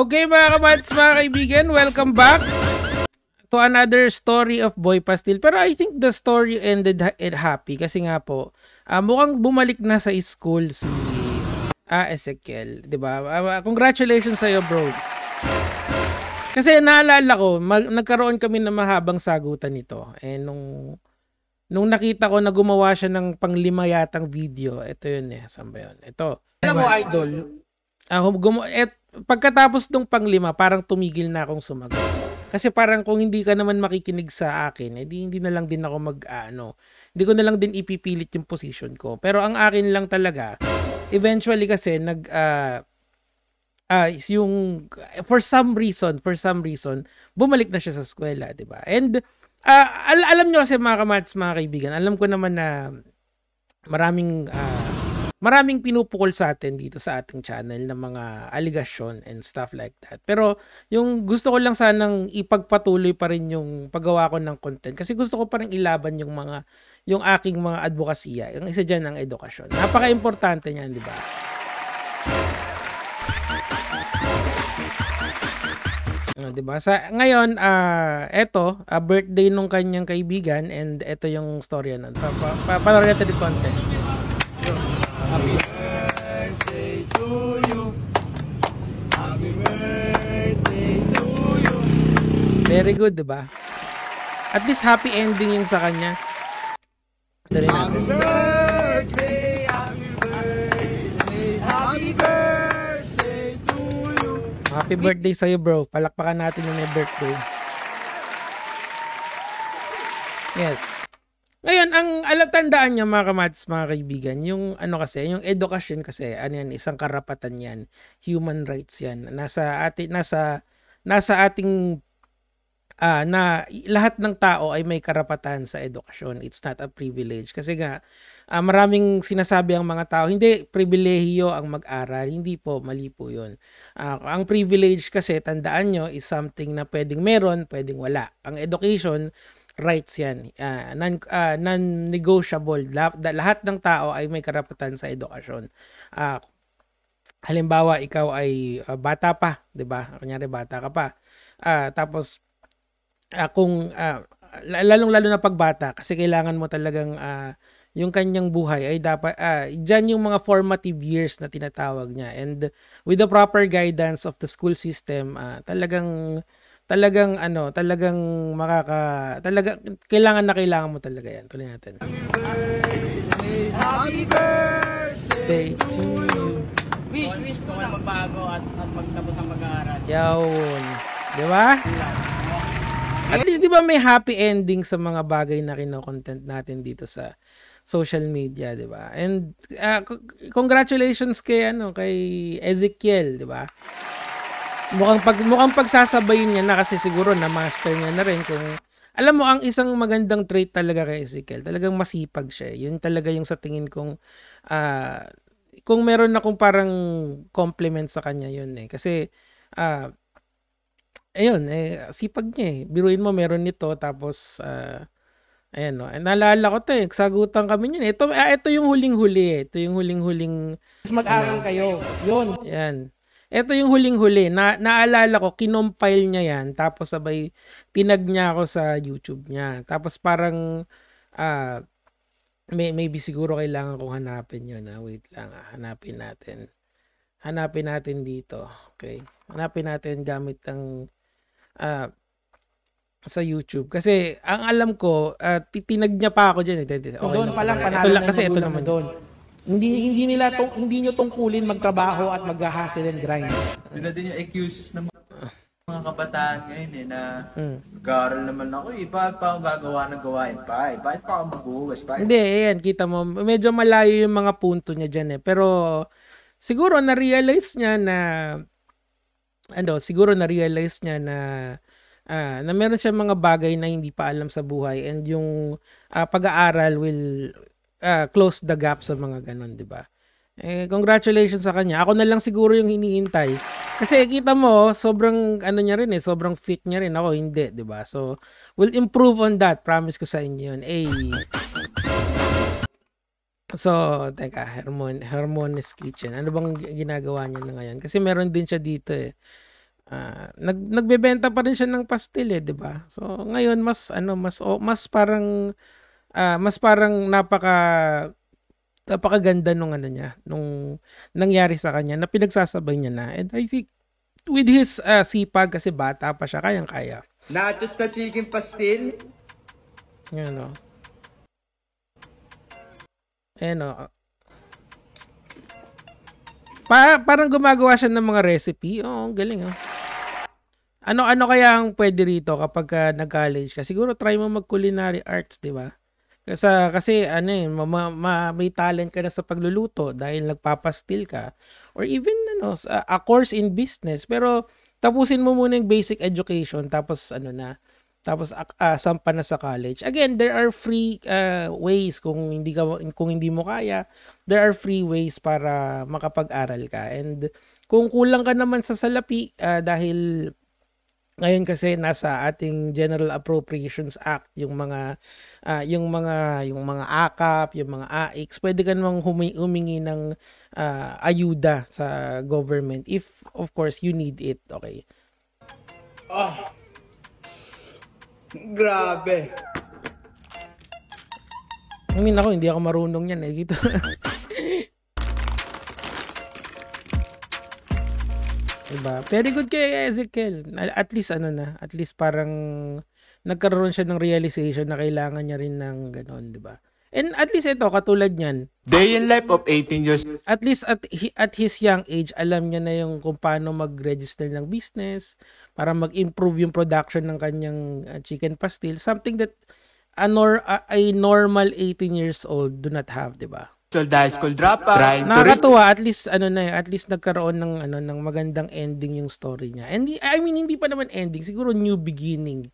Okay mga kabats, mga kaibigan, welcome back to another story of Boy Pastil. Pero I think the story ended it happy kasi nga po, uh, mukhang bumalik na sa school si ah, Ezekiel. ba? Diba? Uh, congratulations sa'yo bro. Kasi naalala ko, mag- nagkaroon kami ng mahabang sagutan nito. Eh, nung, nung nakita ko na gumawa siya ng panglima yatang video, ito yun eh, saan ba yun? Ito. Alam mo, idol, ako, gumo, at pagkatapos nung panglima, parang tumigil na akong sumagot. Kasi parang kung hindi ka naman makikinig sa akin, edi eh, hindi na lang din ako mag ano. Hindi ko na lang din ipipilit yung position ko. Pero ang akin lang talaga, eventually kasi nag uh, uh, yung for some reason, for some reason, bumalik na siya sa eskwela, 'di ba? And uh, al- alam niyo kasi mga kamats, mga kaibigan, alam ko naman na maraming uh, maraming pinupukol sa atin dito sa ating channel ng mga aligasyon and stuff like that. Pero yung gusto ko lang sanang ipagpatuloy pa rin yung paggawa ko ng content kasi gusto ko pa rin ilaban yung mga yung aking mga advokasya. Ang isa diyan ang edukasyon. Napaka-importante niyan, di ba? Ano, 'di ba? Sa ngayon, uh, eto, uh, birthday nung kanyang kaibigan and eto yung storya nun. Pa, pa, pa, pa, pa, pa, Happy birthday to you. Happy birthday to you. Very good, di ba? At least happy ending yung sa kanya. Dali natin. Happy birthday, happy birthday, to you. Happy birthday sa'yo bro. Palakpakan natin yung may birthday. Yes. Ngayon, ang alam tandaan niya mga kamats, mga kaibigan, yung ano kasi, yung edukasyon kasi, ano yan, isang karapatan yan. Human rights yan. Nasa atin, nasa, nasa ating uh, na lahat ng tao ay may karapatan sa edukasyon. It's not a privilege. Kasi nga, uh, maraming sinasabi ang mga tao, hindi pribilehiyo ang mag-aral. Hindi po, mali po 'yon. Uh, ah, ang privilege kasi, tandaan nyo, is something na pwedeng meron, pwedeng wala. Ang education, rights yan. Uh, non, uh, non-negotiable. Lahat, lahat ng tao ay may karapatan sa edukasyon. Uh, halimbawa, ikaw ay uh, bata pa, di ba? Kunyari, bata ka pa. Uh, tapos, uh, kung, uh, lalong-lalo na pagbata, kasi kailangan mo talagang uh, yung kanyang buhay ay dapat ah, dyan yung mga formative years na tinatawag niya and with the proper guidance of the school system uh, talagang talagang ano, talagang makaka talaga kailangan na kailangan mo talaga 'yan. Tuloy natin. Happy birthday, to you. Wish wish ko na magbago at, at magtapos ang mag aaral Yawn. 'Di ba? At least 'di ba may happy ending sa mga bagay na kino-content natin dito sa social media, 'di ba? And uh, congratulations kay ano kay Ezekiel, 'di ba? Mukhang, pag, mukhang pagsasabayin niya na kasi siguro na master niya na rin kung alam mo, ang isang magandang trait talaga kay Ezekiel, talagang masipag siya. Eh. Yun talaga yung sa tingin kong, uh, kung meron na kung parang compliment sa kanya yun eh. Kasi, uh, ayun, eh, sipag niya eh. Biruin mo, meron nito. Tapos, uh, ayan no. Oh, eh, naalala ko to eh. Sagutan kami niyan. Eh. Ito, ah, ito yung huling-huli eh. Ito yung huling-huling. Mag-aral ano. kayo. Yun. Yan. Ito yung huling-huli. Na, naalala ko, kinompile niya yan. Tapos sabay, tinag niya ako sa YouTube niya. Tapos parang, uh, may, maybe siguro kailangan kong hanapin yun. Ha? Ah. Wait lang, ha? Ah. hanapin natin. Hanapin natin dito. Okay. Hanapin natin gamit ng uh, sa YouTube. Kasi ang alam ko, uh, tinag niya pa ako dyan. Eh. Okay, doon pa lang, okay. ito lang kasi ito naman. Doon. Hindi hindi nila tong, hindi niyo tungkulin magtrabaho at mag-hustle and grind. Yun na din yung excuses ng mga kabataan ngayon eh na mm. garal naman ako eh. Bakit pa ako gagawa ng gawain pa eh? Bakit pa ako maghuhugas pa eh? Hindi, ayan, kita mo. Medyo malayo yung mga punto niya diyan eh. Pero siguro na-realize niya na ano, siguro na-realize niya na Ah, na meron siyang mga bagay na hindi pa alam sa buhay and yung uh, pag-aaral will uh, close the gap sa mga ganun, di ba? Eh, congratulations sa kanya. Ako na lang siguro yung hinihintay. Kasi kita mo, sobrang ano niya rin eh, sobrang fit niya rin. Ako hindi, di ba? So, we'll improve on that. Promise ko sa inyo yun. Ay. So, teka, Hermon, Hermones Kitchen. Ano bang ginagawa niya na ngayon? Kasi meron din siya dito eh. Uh, nag nagbebenta pa rin siya ng pastil eh, 'di ba? So ngayon mas ano, mas oh, mas parang uh, mas parang napaka napakaganda nung ano niya, nung nangyari sa kanya na pinagsasabay niya na. And I think with his uh, sipag kasi bata pa siya, kayang-kaya. Nachos na chicken pastil? Yan o. Oh. Ayan o. Oh. Pa parang gumagawa siya ng mga recipe. Oo, oh, galing oh. Ano ano kaya ang pwede rito kapag uh, nag-college ka? Siguro try mo mag-culinary arts, 'di ba? Kasi, kasi ano eh, ma, ma, may talent ka na sa pagluluto dahil nagpapastil ka. Or even ano, a course in business. Pero tapusin mo muna yung basic education tapos ano na tapos uh, sampa na sa college. Again, there are free uh, ways kung hindi ka kung hindi mo kaya, there are free ways para makapag-aral ka. And kung kulang ka naman sa salapi uh, dahil ngayon kasi nasa ating General Appropriations Act yung mga uh, yung mga yung mga AKAP, yung mga AIX, pwede ka namang humi- humingi ng uh, ayuda sa government if of course you need it, okay? Ah. Grabe. I mean ako, hindi ako marunong yan eh. Dito. Diba? Very good kay Ezekiel. At least ano na, at least parang nagkaroon siya ng realization na kailangan niya rin ng ganun, 'di ba? And at least ito katulad niyan. Day in life of 18 years. At least at at his young age, alam niya na yung kung paano mag-register ng business para mag-improve yung production ng kanyang ah, chicken pastil, something that a, nor, a, a normal 18 years old do not have, 'di ba? Solda diba? school dropout. Trying Nakakatuwa at least ano na at least nagkaroon ng ano ng magandang ending yung story niya. And I mean hindi pa naman ending, siguro new beginning.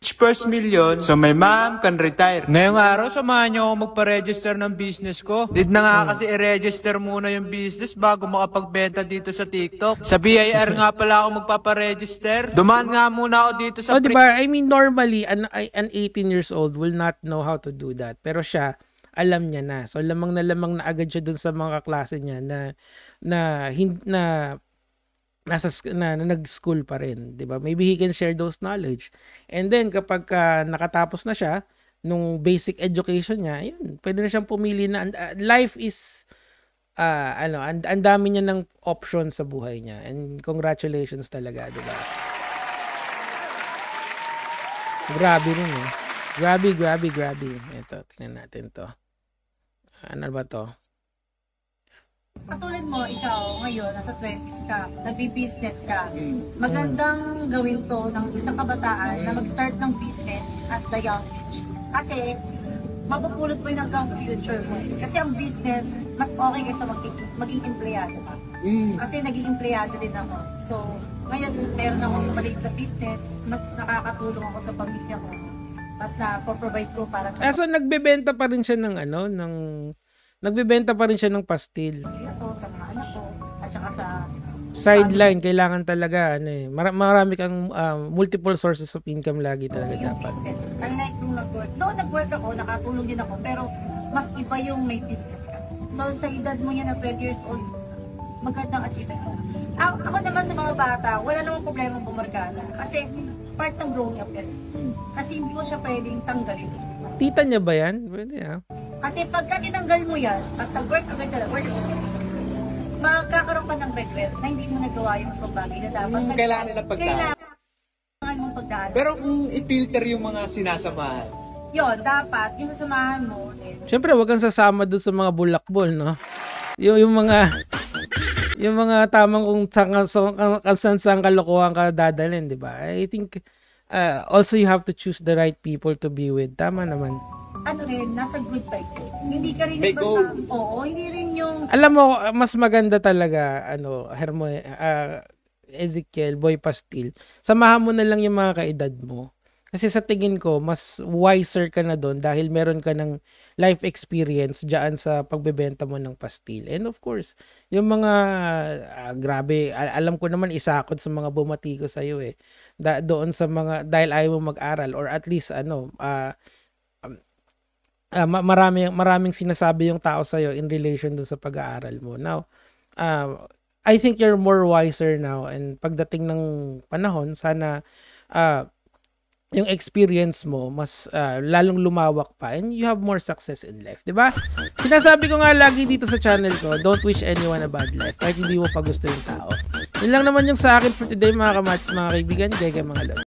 First million, so my mom can retire. Ngayong araw, samahan niyo ako magpa-register ng business ko. Did na nga kasi i-register muna yung business bago makapagbenta dito sa TikTok. Sa BIR nga pala ako magpapa-register. Dumaan nga muna ako dito sa... Oh, diba? I mean, normally, an, an 18 years old will not know how to do that. Pero siya, alam niya na. So lamang na lamang na agad siya doon sa mga kaklase niya na na hin, na nasa na, na nag-school pa rin, 'di ba? Maybe he can share those knowledge. And then kapag uh, nakatapos na siya nung basic education niya, ayun, pwede na siyang pumili na uh, life is uh, ano, and ang dami niya ng options sa buhay niya. And congratulations talaga, 'di ba? Grabe rin eh. Grabe, grabe, grabe. Ito, tingnan natin 'to. Ano ba to? Katulad mo, ikaw ngayon, nasa 20s ka, nagbi-business ka. Mm. Magandang gawin to ng isang kabataan na mag-start ng business at the young age. Kasi, mapupulot mo yung hanggang future mo. Kasi ang business, mas okay kaysa maging, maging empleyado ka. Mm. Kasi naging empleyado din ako. So, ngayon, meron akong maliit na business, mas nakakatulong ako sa pamilya ko mas na-provide ko para sa... Ah, so nagbebenta pa rin siya ng ano, ng... Nagbebenta pa rin siya ng pastil. Ito, sa mga anak ko, at saka sa... Sideline, kailangan talaga, ano eh. Mar- marami kang uh, multiple sources of income lagi talaga yung dapat. business. I like nung nag-work. Noong nag-work ako, nakatulong din ako, pero mas iba yung may business ka. So sa edad mo yan na 12 years old, magandang achievement mo. Ako, ako naman sa mga bata, wala namang problema bumarkada. Kasi part ng growing up yan. Kasi hindi mo siya pwedeng tanggalin. Tita niya ba yan? Pwede ah. Kasi pagka tinanggal mo yan, basta work agad ka lang, work magkakaroon ka ng regret na hindi mo nagawa yung mga bagay na dapat. Mm, kailangan nila pagdaan. Kailangan mong pagdaan. Pero kung i-filter yung mga sinasamahan. yon dapat. Yung sasamahan mo. Then... Siyempre, wag kang sasama doon sa mga bulakbol, no? Yung, yung mga yung mga tamang kung saan saan kalokohan ka dadalhin, di ba? I think uh, also you have to choose the right people to be with. Tama naman. Ano rin, nasa good vibes Hindi ka rin May yung oo, hindi rin yung... Alam mo, mas maganda talaga, ano, Hermo, uh, Ezekiel, Boy Pastil. Samahan mo na lang yung mga kaedad mo kasi sa tingin ko, mas wiser ka na doon dahil meron ka ng life experience diyan sa pagbebenta mo ng pastil. And of course, yung mga, ah, grabe, alam ko naman isakot sa mga bumati ko sa'yo eh. Da- doon sa mga, dahil ayaw mo mag-aral or at least ano, ah, um, ah, marami, maraming sinasabi yung tao sa'yo in relation doon sa pag-aaral mo. Now, ah, I think you're more wiser now and pagdating ng panahon, sana ah yung experience mo mas uh, lalong lumawak pa and you have more success in life, 'di ba? Sinasabi ko nga lagi dito sa channel ko, don't wish anyone a bad life kahit hindi mo pa gusto yung tao. Yun lang naman yung sa akin for today mga kamats, mga kaibigan, gaya mga love.